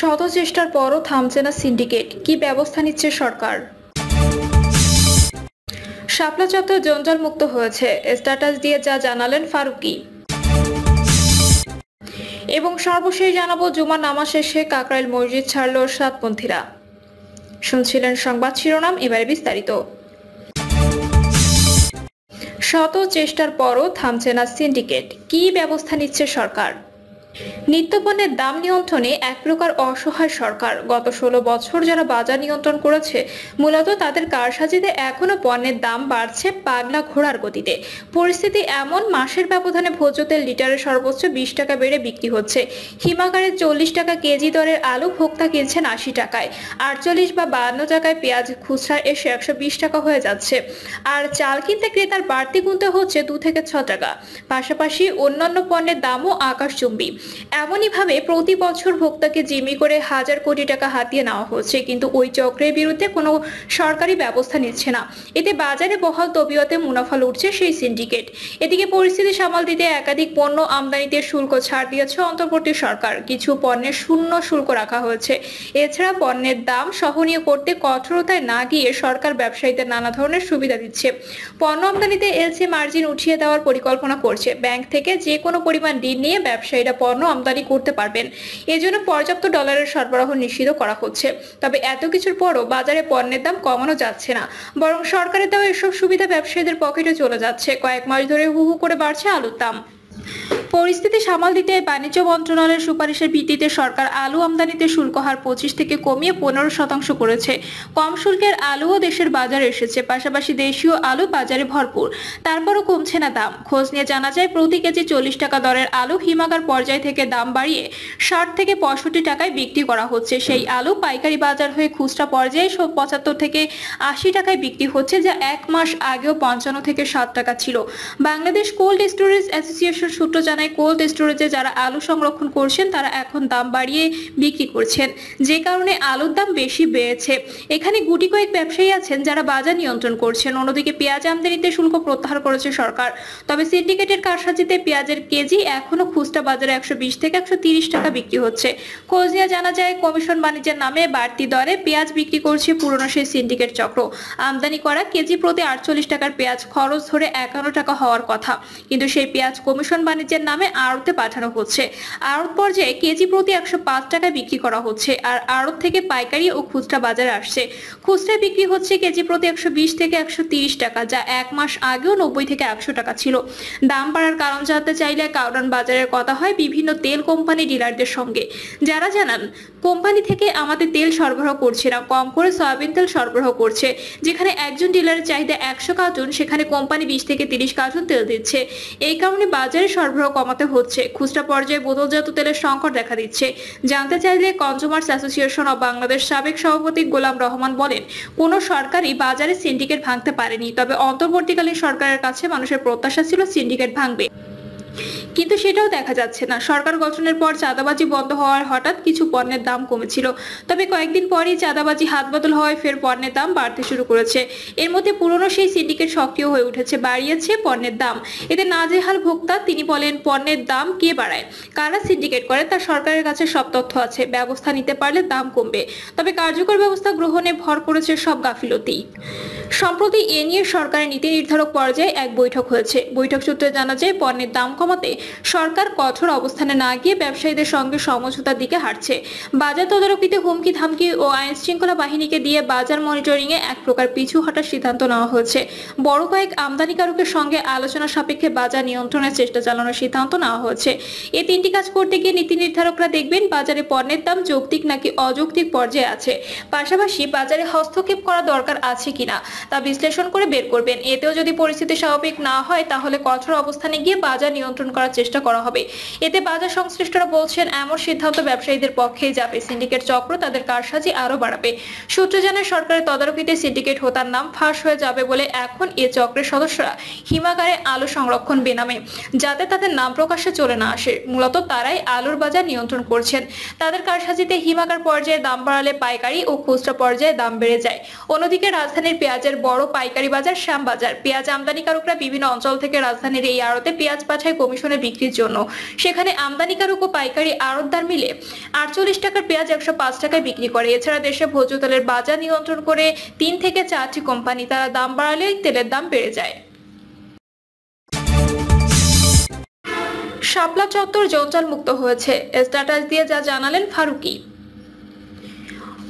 শত চেষ্টার পরও থামছে না সিন্ডিকেট কি ব্যবস্থা নিচ্ছে সরকার শাপলা চত্বর জঞ্জাল মুক্ত হয়েছে স্ট্যাটাস দিয়ে যা জানালেন ফারুকি এবং সর্বশেষ জানাবো জুমা নামা শেষে কাকরাইল মসজিদ ছাড়ল সাতপন্থীরা শুনছিলেন সংবাদ শিরোনাম এবারে বিস্তারিত শত চেষ্টার পরও থামছে না সিন্ডিকেট কি ব্যবস্থা নিচ্ছে সরকার নিত্যপণ্যের দাম নিয়ন্ত্রণে এক প্রকার অসহায় সরকার গত ষোলো বছর যারা বাজার নিয়ন্ত্রণ করেছে মূলত তাদের কারসাজিতে এখনও পণ্যের দাম বাড়ছে পাগলা ঘোড়ার গতিতে পরিস্থিতি এমন মাসের ব্যবধানে ভোজ্য তেল লিটারে সর্বোচ্চ বিশ টাকা বেড়ে বিক্রি হচ্ছে হিমাগারে চল্লিশ টাকা কেজি দরের আলু ভোক্তা কিনছেন আশি টাকায় আটচল্লিশ বা বাহান্ন টাকায় পেঁয়াজ খুচরা এসে একশো টাকা হয়ে যাচ্ছে আর চাল কিনতে ক্রেতার বাড়তি গুনতে হচ্ছে দু থেকে ছ টাকা পাশাপাশি অন্যান্য পণ্যের দামও আকাশচুম্বী এমনইভাবে প্রতি বছর ভোক্তাকে জিমি করে হাজার কোটি টাকা হাতিয়ে নেওয়া হচ্ছে কিন্তু ওই চক্রের বিরুদ্ধে কোনো সরকারি ব্যবস্থা নিচ্ছে না এতে বাজারে বহাল তবিয়তে মুনাফা উঠছে সেই সিন্ডিকেট এদিকে পরিস্থিতি সামাল দিতে একাধিক পণ্য আমদানিতে শুল্ক ছাড় দিয়েছে অন্তর্বর্তী সরকার কিছু পণ্যের শূন্য শুল্ক রাখা হয়েছে এছাড়া পণ্যের দাম সহনীয় করতে কঠোরতায় না গিয়ে সরকার ব্যবসায়ীদের নানা ধরনের সুবিধা দিচ্ছে পণ্য আমদানিতে এলসি মার্জিন উঠিয়ে দেওয়ার পরিকল্পনা করছে ব্যাংক থেকে যে কোনো পরিমাণ ঋণ নিয়ে ব্যবসায়ীরা পণ্য পণ্য আমদানি করতে পারবেন এজন্য পর্যাপ্ত ডলারের সরবরাহ নিষিদ্ধ করা হচ্ছে তবে এত কিছুর পরও বাজারে পণ্যের দাম কমানো যাচ্ছে না বরং সরকারের দেওয়া এসব সুবিধা ব্যবসায়ীদের পকেটে চলে যাচ্ছে কয়েক মাস ধরে হু হু করে বাড়ছে আলুর দাম পরিস্থিতি সামাল দিতে বাণিজ্য মন্ত্রণালয়ের সুপারিশের ভিত্তিতে সরকার আলু আমদানিতে শুল্ক হার পঁচিশ থেকে কমিয়ে পনেরো শতাংশ করেছে কম শুল্কের আলুও দেশের বাজারে এসেছে পাশাপাশি দেশীয় আলু বাজারে ভরপুর তারপরও কমছে না দাম খোঁজ নিয়ে জানা যায় প্রতি কেজি চল্লিশ টাকা দরের আলু হিমাগার পর্যায় থেকে দাম বাড়িয়ে ষাট থেকে পঁয়ষট্টি টাকায় বিক্রি করা হচ্ছে সেই আলু পাইকারি বাজার হয়ে খুচরা পর্যায়ে পঁচাত্তর থেকে আশি টাকায় বিক্রি হচ্ছে যা এক মাস আগেও পঞ্চান্ন থেকে ষাট টাকা ছিল বাংলাদেশ কোল্ড স্টোরেজ অ্যাসোসিয়েশন সূত্র জানায় তুলনায় কোল্ড স্টোরেজে যারা আলু সংরক্ষণ করছেন তারা এখন দাম বাড়িয়ে বিক্রি করছেন যে কারণে আলুর দাম বেশি বেড়েছে এখানে গুটি কয়েক ব্যবসায়ী আছেন যারা বাজার নিয়ন্ত্রণ করছেন অন্যদিকে পেঁয়াজ আমদানিতে শুল্ক প্রত্যাহার করেছে সরকার তবে সিন্ডিকেটের কারসাজিতে পেঁয়াজের কেজি এখনও খুচরা বাজারে একশো থেকে একশো টাকা বিক্রি হচ্ছে খোঁজিয়া জানা যায় কমিশন বাণিজ্যের নামে বাড়তি দরে পেঁয়াজ বিক্রি করছে পুরনো সেই সিন্ডিকেট চক্র আমদানি করা কেজি প্রতি আটচল্লিশ টাকার পেঁয়াজ খরচ ধরে একান্ন টাকা হওয়ার কথা কিন্তু সেই পেঁয়াজ কমিশন বাণিজ্যের নামে আড়তে পাঠানো হচ্ছে আড়ত পর্যায়ে কেজি প্রতি একশো পাঁচ টাকায় বিক্রি করা হচ্ছে আর আড়ত থেকে পাইকারি ও খুচরা বাজারে আসছে খুচরা বিক্রি হচ্ছে কেজি প্রতি একশো থেকে একশো টাকা যা এক মাস আগেও নব্বই থেকে একশো টাকা ছিল দাম বাড়ার কারণ জানতে চাইলে কাউডান বাজারের কথা হয় বিভিন্ন তেল কোম্পানি ডিলারদের সঙ্গে যারা জানান কোম্পানি থেকে আমাদের তেল সরবরাহ করছে না কম করে সয়াবিন তেল সরবরাহ করছে যেখানে একজন ডিলারের চাহিদা একশো কার্টুন সেখানে কোম্পানি বিশ থেকে তিরিশ কার্টুন তেল দিচ্ছে এই কারণে বাজারে সরবরাহ কমাতে হচ্ছে খুচরা পর্যায়ে বোতলজাত তেলের সংকট দেখা দিচ্ছে জানতে চাইলে কনজুমার্স অ্যাসোসিয়েশন অব বাংলাদেশ সাবেক সভাপতি গোলাম রহমান বলেন কোন সরকারই বাজারে সিন্ডিকেট ভাঙতে পারেনি তবে অন্তর্বর্তীকালীন সরকারের কাছে মানুষের প্রত্যাশা ছিল সিন্ডিকেট ভাঙবে কিন্তু সেটাও দেখা যাচ্ছে না সরকার গঠনের পর চাঁদাবাজি বন্ধ হওয়ার হঠাৎ কিছু পণ্যের দাম কমেছিল তবে কয়েকদিন পরই চাঁদাবাজি হাতবদল হওয়ায় ফের পণ্যের দাম বাড়তে শুরু করেছে এর মধ্যে পুরনো সেই সিন্ডিকেট সক্রিয় হয়ে উঠেছে বাড়িয়েছে পণ্যের দাম এতে নাজেহাল ভোক্তা তিনি বলেন পণ্যের দাম কে বাড়ায় কারা সিন্ডিকেট করে তা সরকারের কাছে সব তথ্য আছে ব্যবস্থা নিতে পারলে দাম কমবে তবে কার্যকর ব্যবস্থা গ্রহণে ভর করেছে সব গাফিলতি সম্প্রতি এ নিয়ে সরকারের নীতি নির্ধারক পর্যায়ে এক বৈঠক হয়েছে বৈঠক সূত্রে জানা যায় পণ্যের দাম কম কমাতে সরকার কঠোর অবস্থানে না গিয়ে ব্যবসায়ীদের সঙ্গে সমঝোতার দিকে হাঁটছে বাজার তদারকিতে হুমকি ধামকি ও আইন শৃঙ্খলা বাহিনীকে দিয়ে বাজার মনিটরিং এ এক প্রকার পিছু হটার সিদ্ধান্ত নেওয়া হয়েছে বড় কয়েক আমদানিকারকের সঙ্গে আলোচনা সাপেক্ষে বাজার নিয়ন্ত্রণের চেষ্টা চালানোর সিদ্ধান্ত নেওয়া হয়েছে এ তিনটি কাজ করতে গিয়ে নীতি নির্ধারকরা দেখবেন বাজারে পণ্যের দাম যৌক্তিক নাকি অযৌক্তিক পর্যায়ে আছে পাশাপাশি বাজারে হস্তক্ষেপ করা দরকার আছে কিনা তা বিশ্লেষণ করে বের করবেন এতেও যদি পরিস্থিতি স্বাভাবিক না হয় তাহলে কঠোর অবস্থানে গিয়ে বাজার নিয়ন্ত্রণ নিয়ন্ত্রণ করার চেষ্টা করা হবে এতে বাজার সংশ্লিষ্টরা বলছেন এমন সিদ্ধান্ত ব্যবসায়ীদের পক্ষে যাবে সিন্ডিকেট চক্র তাদের কারসাজি আরও বাড়াবে সূত্র জানায় সরকারের তদারকিতে সিন্ডিকেট হোতার নাম ফাঁস হয়ে যাবে বলে এখন এ চক্রের সদস্যরা হিমাগারে আলু সংরক্ষণ বেনামে যাতে তাদের নাম প্রকাশে চলে না আসে মূলত তারাই আলুর বাজার নিয়ন্ত্রণ করছেন তাদের কারসাজিতে হিমাগার পর্যায়ে দাম বাড়ালে পাইকারি ও খুচরা পর্যায়ে দাম বেড়ে যায় অন্যদিকে রাজধানীর পেঁয়াজের বড় পাইকারি বাজার শ্যাম বাজার পেঁয়াজ আমদানিকারকরা বিভিন্ন অঞ্চল থেকে রাজধানীর এই আড়তে পেঁয়াজ পাঠায় কমিশনে বিক্রির জন্য সেখানে আমদানিকারক ও পাইকারি আড়তদার মিলে আটচল্লিশ টাকার পেঁয়াজ একশো পাঁচ টাকায় বিক্রি করে এছাড়া দেশে ভোজ্য তেলের বাজার নিয়ন্ত্রণ করে তিন থেকে চারটি কোম্পানি তারা দাম বাড়ালে তেলের দাম বেড়ে যায় শাপলা চত্বর জঞ্জাল মুক্ত হয়েছে স্ট্যাটাস দিয়ে যা জানালেন ফারুকি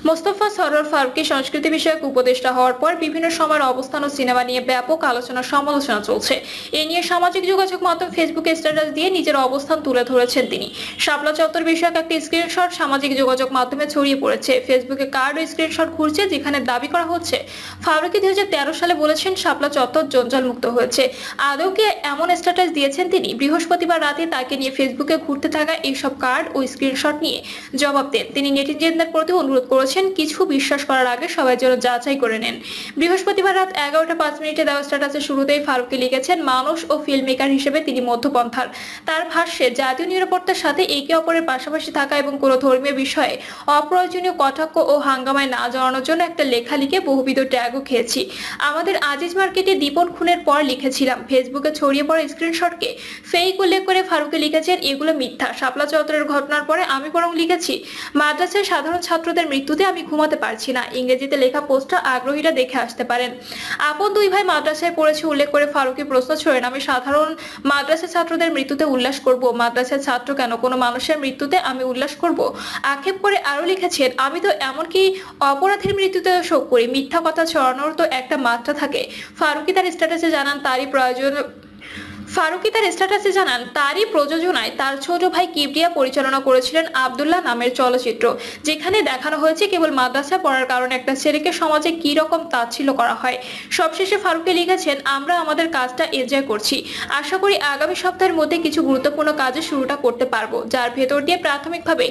মোস্তফা সরোর ফারুকি সংস্কৃতি বিষয়ক উপদেষ্টা হওয়ার পর বিভিন্ন সময়ের অবস্থান ও সিনেমা নিয়ে ব্যাপক আলোচনা সমালোচনা চলছে এ নিয়ে সামাজিক যোগাযোগ মাধ্যম ফেসবুকে স্ট্যাটাস দিয়ে নিজের অবস্থান তুলে ধরেছেন তিনি শাপলা চত্বর বিষয়ক একটি স্ক্রিনশট সামাজিক যোগাযোগ মাধ্যমে ছড়িয়ে পড়েছে ফেসবুকে কার্ড ও স্ক্রিনশট ঘুরছে যেখানে দাবি করা হচ্ছে ফারুকি দুই সালে বলেছেন শাপলা চত্বর জঞ্জাল মুক্ত হয়েছে আদৌ কি এমন স্ট্যাটাস দিয়েছেন তিনি বৃহস্পতিবার রাতে তাকে নিয়ে ফেসবুকে ঘুরতে থাকা এইসব কার্ড ও স্ক্রিনশট নিয়ে জবাব দেন তিনি নেটিজেনদের প্রতি অনুরোধ করেছেন বলছেন কিছু বিশ্বাস করার আগে সবাই যেন যাচাই করে নেন বৃহস্পতিবার রাত এগারোটা পাঁচ মিনিটে দেওয়া স্ট্যাটাসের শুরুতেই ফারুকি লিখেছেন মানুষ ও মেকার হিসেবে তিনি মধ্যপন্থার তার ভাষ্যে জাতীয় নিরাপত্তার সাথে একে অপরের পাশাপাশি থাকা এবং কোনো ধর্মীয় বিষয়ে অপ্রয়োজনীয় কটাক্ষ ও হাঙ্গামায় না জড়ানোর জন্য একটা লেখা লিখে বহুবিধ ট্যাগও খেয়েছি আমাদের আজিজ মার্কেটে দীপন খুনের পর লিখেছিলাম ফেসবুকে ছড়িয়ে পড়া স্ক্রিনশটকে ফেক উল্লেখ করে ফারুকে লিখেছেন এগুলো মিথ্যা শাপলা চত্বরের ঘটনার পরে আমি বরং লিখেছি মাদ্রাসায় সাধারণ ছাত্রদের মৃত্যুতে আমি ঘুমাতে পারছি না ইংরেজিতে লেখা পোস্টটা আগ্রহীরা দেখে আসতে পারেন আপন দুই ভাই মাদ্রাসায় পড়েছে উল্লেখ করে ফারুকি প্রশ্ন ছড়েন আমি সাধারণ মাদ্রাসা ছাত্রদের মৃত্যুতে উল্লাস করব মাদ্রাসার ছাত্র কেন কোনো মানুষের মৃত্যুতে আমি উল্লাস করব আক্ষেপ করে আরো লিখেছেন আমি তো এমনকি অপরাধের মৃত্যুতে শোক করি মিথ্যা কথা ছড়ানোর তো একটা মাত্রা থাকে ফারুকি তার স্ট্যাটাসে জানান তারই প্রয়োজন ফারুকি তার স্ট্যাটাসে জানান তারই প্রযোজনায় তার ছোট ভাই কিবরিয়া পরিচালনা করেছিলেন আবদুল্লাহ নামের চলচ্চিত্র যেখানে দেখানো হয়েছে কেবল মাদ্রাসা পড়ার কারণে একটা ছেলেকে সমাজে কি রকম তাচ্ছিল্য করা হয় সবশেষে ফারুকি লিখেছেন আমরা আমাদের কাজটা এনজয় করছি আশা করি আগামী সপ্তাহের মধ্যে কিছু গুরুত্বপূর্ণ কাজের শুরুটা করতে পারবো যার ভেতর দিয়ে প্রাথমিকভাবে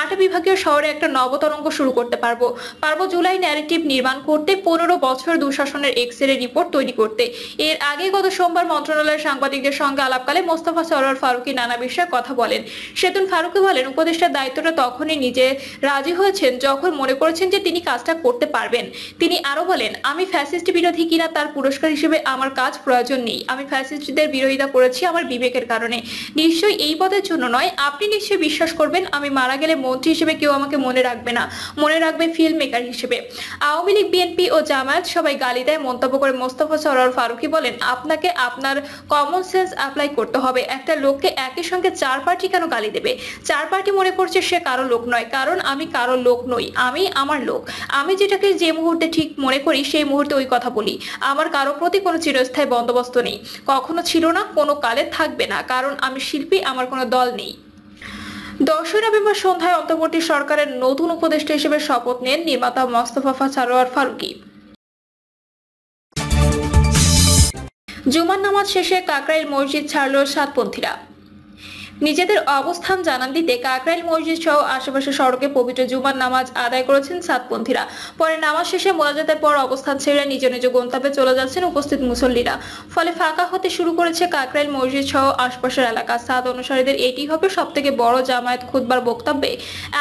আট বিভাগীয় শহরে একটা নবতরঙ্গ শুরু করতে পারবো পারবো জুলাই ন্যারেটিভ নির্মাণ করতে পনেরো বছর দুঃশাসনের এক্স রিপোর্ট তৈরি করতে এর আগে গত সোমবার মন্ত্রণালয়ের সাংবাদিক সাংবাদিকদের সঙ্গে আলাপকালে মোস্তফা সরোয়ার ফারুকি নানা বিষয়ে কথা বলেন সেতুন ফারুকি বলেন উপদেষ্টার দায়িত্বটা তখনই নিজে রাজি হয়েছেন যখন মনে করেছেন যে তিনি কাজটা করতে পারবেন তিনি আরো বলেন আমি ফ্যাসিস্ট বিরোধী কিনা তার পুরস্কার হিসেবে আমার কাজ প্রয়োজন নেই আমি ফ্যাসিস্টদের বিরোধিতা করেছি আমার বিবেকের কারণে নিশ্চয়ই এই পদের জন্য নয় আপনি নিশ্চয়ই বিশ্বাস করবেন আমি মারা গেলে মন্ত্রী হিসেবে কেউ আমাকে মনে রাখবে না মনে রাখবে ফিল্ম মেকার হিসেবে আওয়ামী লীগ বিএনপি ও জামায়াত সবাই গালি দেয় মন্তব্য করে মোস্তফা সরোয়ার ফারুকি বলেন আপনাকে আপনার কমন সেন্স অ্যাপ্লাই করতে হবে একটা লোককে একই সঙ্গে চার পার্টি কেন গালি দেবে চার পার্টি মনে করছে সে কারো লোক নয় কারণ আমি কারো লোক নই আমি আমার লোক আমি যেটাকে যে মুহূর্তে ঠিক মনে করি সেই মুহূর্তে ওই কথা বলি আমার কারো প্রতি কোনো চিরস্থায়ী বন্দোবস্ত নেই কখনো ছিল না কোনো কালে থাকবে না কারণ আমি শিল্পী আমার কোনো দল নেই দশই নভেম্বর সন্ধ্যায় অন্তর্বর্তী সরকারের নতুন উপদেষ্টা হিসেবে শপথ নেন নির্মাতা মোস্তফা সারোয়ার ফারুকি জুমার নামাজ শেষে কাকরাইল মসজিদ ছাড়ল সাতপন্থীরা নিজেদের অবস্থান জানান দিতে কাকরাইল মসজিদ সহ আশেপাশের সড়কে পবিত্র জুমার নামাজ আদায় করেছেন সাতপন্থীরা পরে নামাজ শেষে মোনাজাতের পর অবস্থান ছেড়ে নিজ নিজ গন্তব্যে চলে যাচ্ছেন উপস্থিত মুসল্লিরা ফলে ফাঁকা হতে শুরু করেছে কাকরাইল মসজিদ সহ আশপাশের এলাকা সাত অনুসারীদের এটি হবে সব থেকে বড় জামায়াত খুদবার বক্তব্যে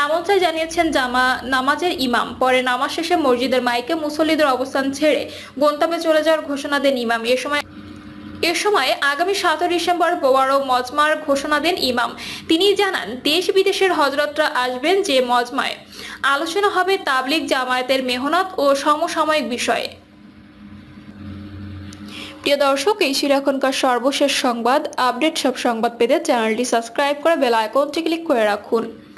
এমনটাই জানিয়েছেন জামা নামাজের ইমাম পরে নামাজ শেষে মসজিদের মাইকে মুসল্লিদের অবস্থান ছেড়ে গন্তব্যে চলে যাওয়ার ঘোষণা দেন ইমাম এ সময় এ সময় আগামী সাতই ডিসেম্বর বোয়ারো মজমার ঘোষণা দেন ইমাম তিনি জানান দেশ বিদেশের হজরতরা আসবেন যে মজমায় আলোচনা হবে তাবলিক জামায়াতের মেহনত ও সমসাময়িক বিষয়ে প্রিয় দর্শক এই ছিল এখনকার সর্বশেষ সংবাদ আপডেট সব সংবাদ পেতে চ্যানেলটি সাবস্ক্রাইব করে বেল আইকনটি ক্লিক করে রাখুন